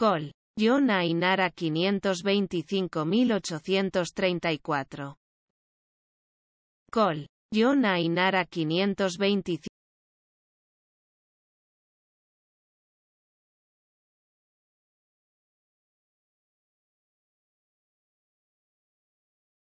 Col. Yona Inara 525834. Col. Yona Inara 525.